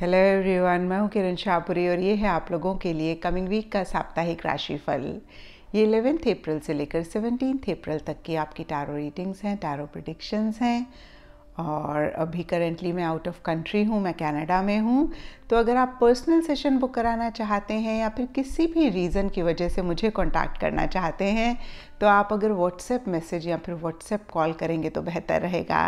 hello everyone मैं हूं किरण शाहपुरी और ये है आप लोगों के लिए कमिंग वीक का साप्ताहिक राशिफल ये इलेवेंथ अप्रैल से लेकर सेवनटीन अप्रैल तक की आपकी टारो रीडिंग्स हैं टारो प्रडिक्शंस हैं और अभी करेंटली मैं आउट ऑफ कंट्री हूँ मैं कनाडा में हूँ तो अगर आप पर्सनल सेशन बुक कराना चाहते हैं या फिर किसी भी रीज़न की वजह से मुझे कांटेक्ट करना चाहते हैं तो आप अगर व्हाट्सएप मैसेज या फिर व्हाट्सएप कॉल करेंगे तो बेहतर रहेगा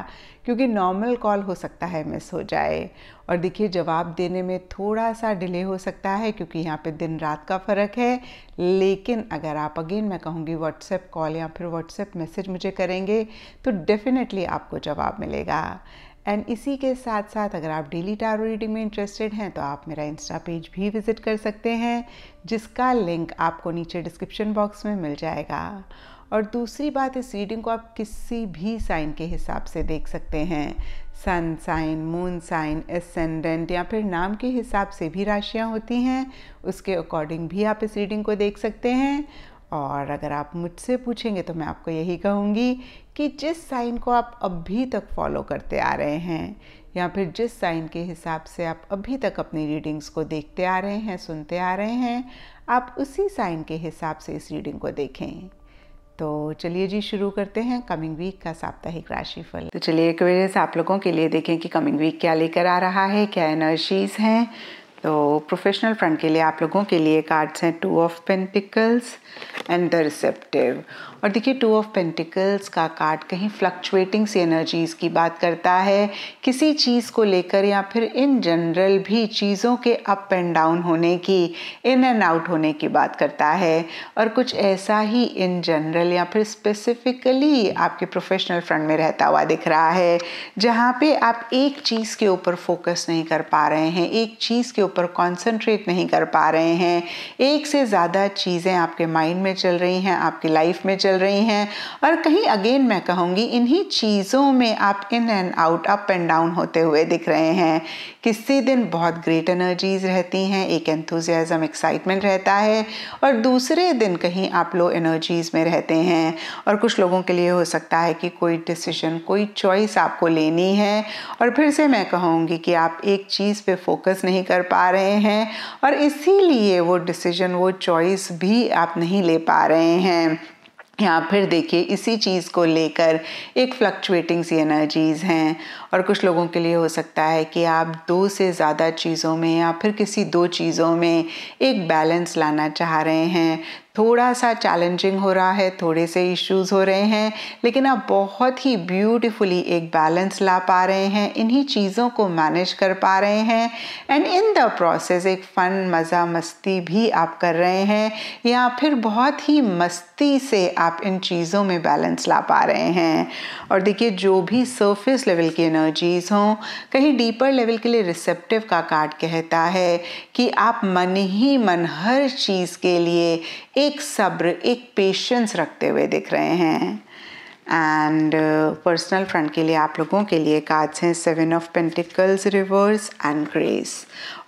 क्योंकि नॉर्मल कॉल हो सकता है मिस हो जाए और देखिए जवाब देने में थोड़ा सा डिले हो सकता है क्योंकि यहाँ पे दिन रात का फ़र्क है लेकिन अगर आप अगेन मैं कहूँगी व्हाट्सएप कॉल या फिर व्हाट्सएप मैसेज मुझे करेंगे तो डेफ़िनेटली आपको जवाब मिलेगा एंड इसी के साथ साथ अगर आप डेली टारो रीडिंग में इंटरेस्टेड हैं तो आप मेरा इंस्टा पेज भी विज़िट कर सकते हैं जिसका लिंक आपको नीचे डिस्क्रिप्शन बॉक्स में मिल जाएगा और दूसरी बात इस रीडिंग को आप किसी भी साइन के हिसाब से देख सकते हैं sun sign moon sign ascendant या फिर नाम के हिसाब से भी राशियाँ होती हैं उसके अकॉर्डिंग भी आप इस रीडिंग को देख सकते हैं और अगर आप मुझसे पूछेंगे तो मैं आपको यही कहूँगी कि जिस साइन को आप अभी तक फॉलो करते आ रहे हैं या फिर जिस साइन के हिसाब से आप अभी तक अपनी रीडिंग्स को देखते आ रहे हैं सुनते आ रहे हैं आप उसी साइन के हिसाब से इस रीडिंग को देखें तो चलिए जी शुरू करते हैं कमिंग वीक का साप्ताहिक राशिफल तो चलिए एक आप लोगों के लिए देखें कि कमिंग वीक क्या लेकर आ रहा है क्या एनर्जीज़ हैं तो प्रोफेशनल फ्रंट के लिए आप लोगों के लिए कार्ड्स हैं two of pentacles and the receptive और देखिए टू ऑफ पेंटिकल्स का कार्ड कहीं फ्लक्चुएटिंग सी एनर्जीज की बात करता है किसी चीज़ को लेकर या फिर इन जनरल भी चीज़ों के अप एंड डाउन होने की इन एंड आउट होने की बात करता है और कुछ ऐसा ही इन जनरल या फिर स्पेसिफिकली आपके प्रोफेशनल फ्रंट में रहता हुआ दिख रहा है जहाँ पे आप एक चीज़ के ऊपर फोकस नहीं कर पा रहे हैं एक चीज़ के ऊपर कॉन्सेंट्रेट नहीं कर पा रहे हैं एक से ज़्यादा चीज़ें आपके माइंड में चल रही हैं आपकी लाइफ में चल चल रही हैं और कहीं अगेन मैं कहूँगी इन्हीं चीज़ों में आप in and out up and down होते हुए दिख रहे हैं किसी दिन बहुत ग्रेट एनर्जीज रहती हैं एक एंथुजियाज़म एक्साइटमेंट रहता है और दूसरे दिन कहीं आप लो एनर्जीज़ में रहते हैं और कुछ लोगों के लिए हो सकता है कि कोई डिसीजन कोई चॉइस आपको लेनी है और फिर से मैं कहूँगी कि आप एक चीज़ पे फोकस नहीं कर पा रहे हैं और इसीलिए वो डिसीजन वो चॉइस भी आप नहीं ले पा रहे हैं या फिर देखिए इसी चीज़ को लेकर एक फ्लक्चुएटिंग सी एनर्जीज़ हैं और कुछ लोगों के लिए हो सकता है कि आप दो से ज़्यादा चीज़ों में या फिर किसी दो चीज़ों में एक बैलेंस लाना चाह रहे हैं थोड़ा सा चैलेंजिंग हो रहा है थोड़े से इश्यूज हो रहे हैं लेकिन आप बहुत ही ब्यूटिफुली एक बैलेंस ला पा रहे हैं इन्हीं चीज़ों को मैनेज कर पा रहे हैं एंड इन द प्रोसेस एक फ़न मज़ा मस्ती भी आप कर रहे हैं या फिर बहुत ही मस्ती से आप इन चीज़ों में बैलेंस ला पा रहे हैं और देखिए जो भी सरफेस लेवल की एनर्जीज़ हों कहीं डीपर लेवल के लिए रिसेप्टिव का कार्ड कहता है कि आप मन ही मन हर चीज़ के लिए एक एक सब्र एक पेशेंस रखते हुए दिख रहे हैं एंड पर्सनल फ्रंट के लिए आप लोगों के लिए कार्ड्स हैं seven of pentacles reverse and grace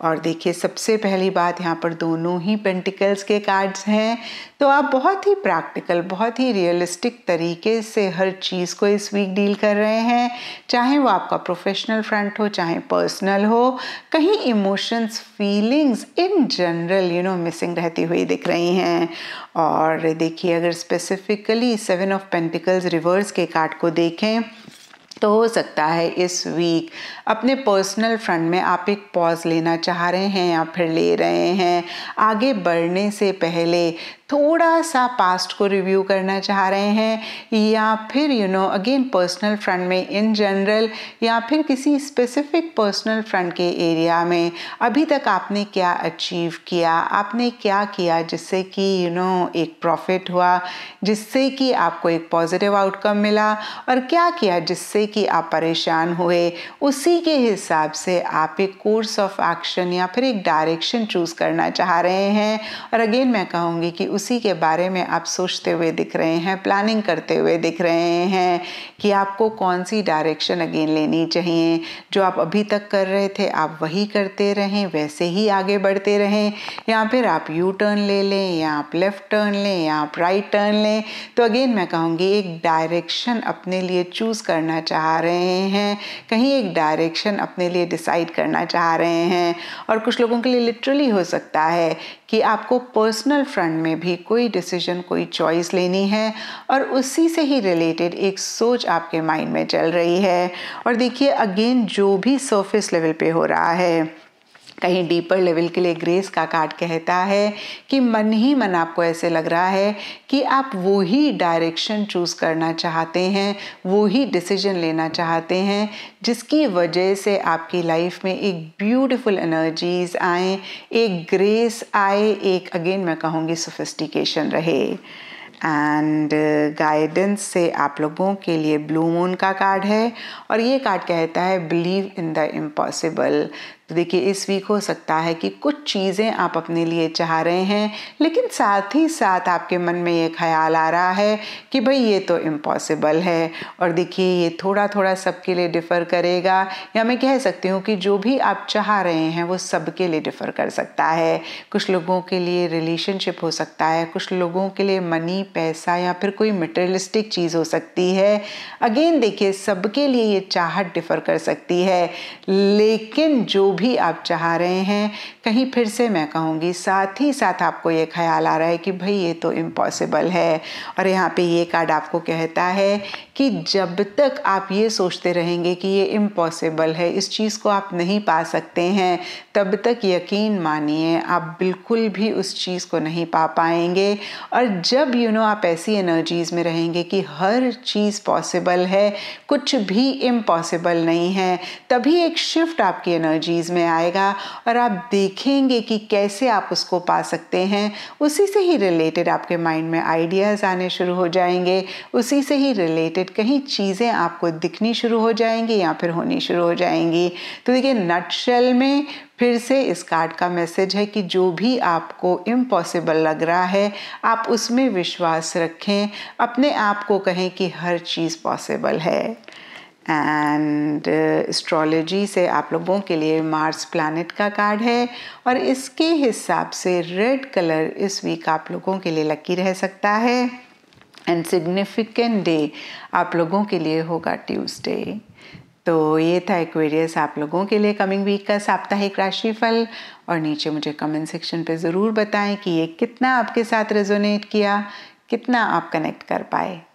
और देखिए सबसे पहली बात यहाँ पर दोनों ही पेंटिकल्स के कार्ड्स हैं तो आप बहुत ही प्रैक्टिकल बहुत ही रियलिस्टिक तरीके से हर चीज़ को इस वीक डील कर रहे हैं चाहे वो आपका प्रोफेशनल फ्रंट हो चाहे पर्सनल हो कहीं emotions feelings in general you know missing रहती हुई दिख रही हैं और देखिए अगर specifically seven of pentacles reverse universe के कार्ड को देखें तो हो सकता है इस वीक अपने पर्सनल फ्रंट में आप एक पॉज लेना चाह रहे हैं या फिर ले रहे हैं आगे बढ़ने से पहले थोड़ा सा पास्ट को रिव्यू करना चाह रहे हैं या फिर you know again personal front में इन जनरल या फिर किसी स्पेसिफिक पर्सनल फ्रंट के एरिया में अभी तक आपने क्या अचीव किया आपने क्या किया जिससे कि यू नो एक प्रॉफिट हुआ जिससे कि आपको एक पॉजिटिव आउटकम मिला और क्या किया जिससे कि आप परेशान हुए उसी के हिसाब से आप एक कोर्स ऑफ एक्शन या फिर एक डायरेक्शन चूज़ करना चाह रहे हैं और अगेन मैं कहूँगी कि उस उसी के बारे में आप सोचते हुए दिख रहे हैं प्लानिंग करते हुए दिख रहे हैं कि आपको कौन सी डायरेक्शन अगेन लेनी चाहिए जो आप अभी तक कर रहे थे आप वही करते रहें वैसे ही आगे बढ़ते रहें या फिर आप यू टर्न ले लें या आप लेफ़्ट टर्न लें या आप राइट टर्न लें तो अगेन मैं कहूँगी एक डायरेक्शन अपने लिए चूज़ करना चाह रहे हैं कहीं एक डायरेक्शन अपने लिए डिसाइड करना चाह रहे हैं और कुछ लोगों के लिए लिटरली हो सकता है कि आपको पर्सनल फ्रंट में भी भी कोई डिसीजन कोई चॉइस लेनी है और उसी से ही रिलेटेड एक सोच आपके माइंड में चल रही है और देखिए अगेन जो भी सरफेस लेवल पे हो रहा है कहीं डीपर लेवल के लिए ग्रेस का कार्ड कहता है कि मन ही मन आपको ऐसे लग रहा है कि आप वो ही डायरेक्शन चूज़ करना चाहते हैं वो ही डिसीजन लेना चाहते हैं जिसकी वजह से आपकी लाइफ में एक ब्यूटीफुल एनर्जीज आए एक ग्रेस आए एक अगेन मैं कहूँगी सोफिस्टिकेशन रहे एंड गाइडेंस uh, से आप लोगों के लिए ब्लू मून का कार्ड है और ये कार्ड कहता है बिलीव इन द इम्पॉसिबल तो देखिए इस वीक हो सकता है कि कुछ चीज़ें आप अपने लिए चाह रहे हैं लेकिन साथ ही साथ आपके मन में ये ख्याल आ रहा है कि भाई ये तो इम्पॉसिबल है और देखिए ये थोड़ा थोड़ा सबके लिए डिफ़र करेगा या मैं कह सकती हूँ कि जो भी आप चाह रहे हैं वो सबके लिए डिफ़र कर सकता है कुछ लोगों के लिए रिलेशनशिप हो सकता है कुछ लोगों के लिए मनी पैसा या फिर कोई मटेरियलिस्टिक चीज़ हो सकती है अगेन देखिए सबके लिए ये चाहत डिफ़र कर सकती है लेकिन जो भी आप चाह रहे हैं कहीं फिर से मैं कहूँगी साथ ही साथ आपको ये ख्याल आ रहा है कि भाई ये तो इम्पॉसिबल है और यहाँ पे ये कार्ड आपको कहता है कि जब तक आप ये सोचते रहेंगे कि ये इम्पॉसिबल है इस चीज़ को आप नहीं पा सकते हैं तब तक यकीन मानिए आप बिल्कुल भी उस चीज़ को नहीं पा पाएंगे और जब यू you नो know, आप ऐसी एनर्जीज़ में रहेंगे कि हर चीज़ पॉसिबल है कुछ भी इम्पॉसिबल नहीं है तभी एक शिफ्ट आपकी एनर्जीज़ में आएगा और आप देखेंगे कि कैसे आप उसको पा सकते हैं उसी से ही रिलेटेड आपके माइंड में आइडियाज़ आने शुरू हो जाएंगे उसी से ही रिलेटेड रिलेटेड कहीं चीज़ें आपको दिखनी शुरू हो जाएंगी या फिर होनी शुरू हो जाएंगी तो देखिए नटशेल में फिर से इस कार्ड का मैसेज है कि जो भी आपको इम्पॉसिबल लग रहा है आप उसमें विश्वास रखें अपने आप को कहें कि हर चीज़ पॉसिबल है एंड एस्ट्रोलॉजी uh, से आप लोगों के लिए मार्स प्लानट का कार्ड है और इसके हिसाब से रेड कलर इस वीक आप लोगों के लिए लकी रह सकता है एंड सिग्निफिकेंट डे आप लोगों के लिए होगा ट्यूसडे तो ये था एक्वेरियस आप लोगों के लिए कमिंग वीक का साप्ताहिक राशिफल और नीचे मुझे कमेंट सेक्शन पे ज़रूर बताएं कि ये कितना आपके साथ रेजोनेट किया कितना आप कनेक्ट कर पाए